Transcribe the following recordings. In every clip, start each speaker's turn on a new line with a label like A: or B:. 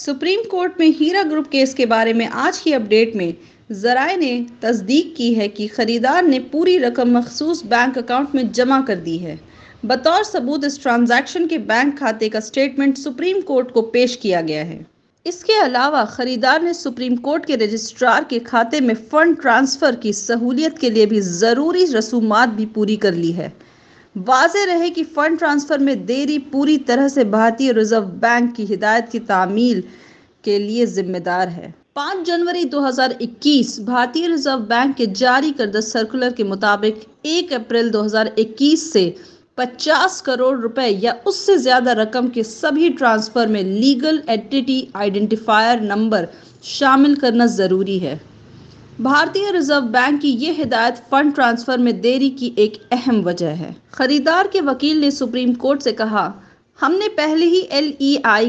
A: supreme court में हीरा group case के बारे में आज की अपडेट में जराए ने तस्दीक की है कि खरीदार ने पूरी रकम मखसूस बैंक अकाउंट में जमा कर दी है बतौर सबूत इस ट्रांजैक्शन के बैंक खाते का स्टेटमेंट सुप्रीम कोर्ट को पेश किया गया है इसके अलावा खरीदार ने सुप्रीम कोर्ट के रजिस्ट्रार के खाते में फंड ट्रांसफर की सहूलियत के लिए भी ज़रूरी रसूमात भी पूरी कर ली है वाज रहे कि फंड ट्रांसफर में देरी पूरी तरह से भारतीय रिजर्व बैंक की हिदायत की तामील के लिए जिम्मेदार है 5 जनवरी 2021 भारतीय रिजर्व बैंक के जारी करदा सर्कुलर के मुताबिक 1 अप्रैल 2021 से 50 करोड़ रुपए या उससे ज़्यादा रकम के सभी ट्रांसफ़र में लीगल एंटिटी आइडेंटिफायर नंबर शामिल करना ज़रूरी है भारतीय रिजर्व बैंक की ये हिदायत फंड ट्रांसफर में देरी की एक अहम वजह है खरीदार के वकील ने सुप्रीम कोर्ट से कहा हमने पहले ही एल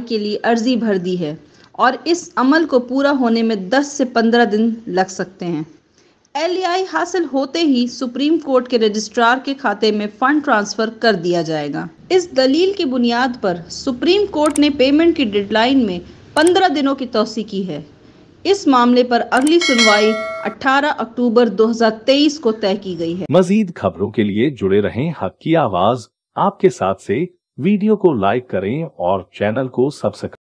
A: के लिए अर्जी भर दी है और इस अमल को पूरा होने में 10 से 15 दिन लग सकते हैं एल हासिल होते ही सुप्रीम कोर्ट के रजिस्ट्रार के खाते में फंड ट्रांसफर कर दिया जाएगा इस दलील की बुनियाद पर सुप्रीम कोर्ट ने पेमेंट की डेडलाइन में 15 दिनों की तोसी की है इस मामले पर अगली सुनवाई 18 अक्टूबर 2023 को तय की गई है
B: मजीद खबरों के लिए जुड़े रहें हक की आवाज आपके साथ से वीडियो को लाइक करें और चैनल को सब्सक्राइब